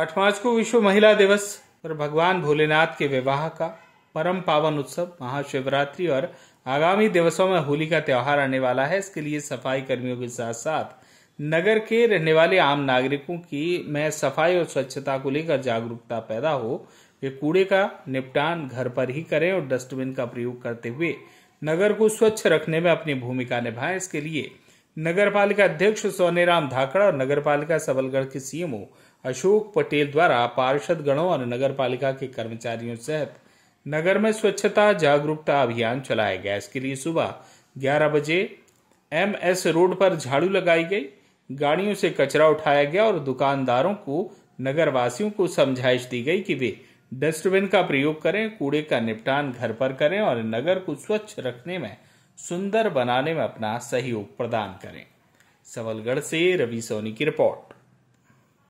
आठ मार्च को विश्व महिला दिवस पर भगवान भोलेनाथ के विवाह का परम पावन उत्सव महाशिवरात्रि और आगामी दिवसों में होली का त्यौहार आने वाला है इसके लिए सफाई कर्मियों के साथ साथ नगर के रहने वाले आम नागरिकों की मैं सफाई और स्वच्छता को लेकर जागरूकता पैदा हो वे कूड़े का निपटान घर पर ही करें और डस्टबिन का प्रयोग करते हुए नगर को स्वच्छ रखने में अपनी भूमिका निभाएं इसके लिए नगर पालिका अध्यक्ष सोनेराम धाकड़ और नगर पालिका सबलगढ़ के सीएमओ अशोक पटेल द्वारा पार्षद गणों और नगर पालिका के कर्मचारियों सहित नगर में स्वच्छता जागरूकता अभियान चलाया गया इसके लिए सुबह ग्यारह बजे एम एस रोड पर झाड़ू लगाई गई गाड़ियों से कचरा उठाया गया और दुकानदारों को नगरवासियों को समझाइश दी गई कि वे डस्टबिन का प्रयोग करें कूड़े का निपटान घर पर करें और नगर को स्वच्छ रखने में सुंदर बनाने में अपना सहयोग प्रदान करें सवलगढ़ से रवि सोनी की रिपोर्ट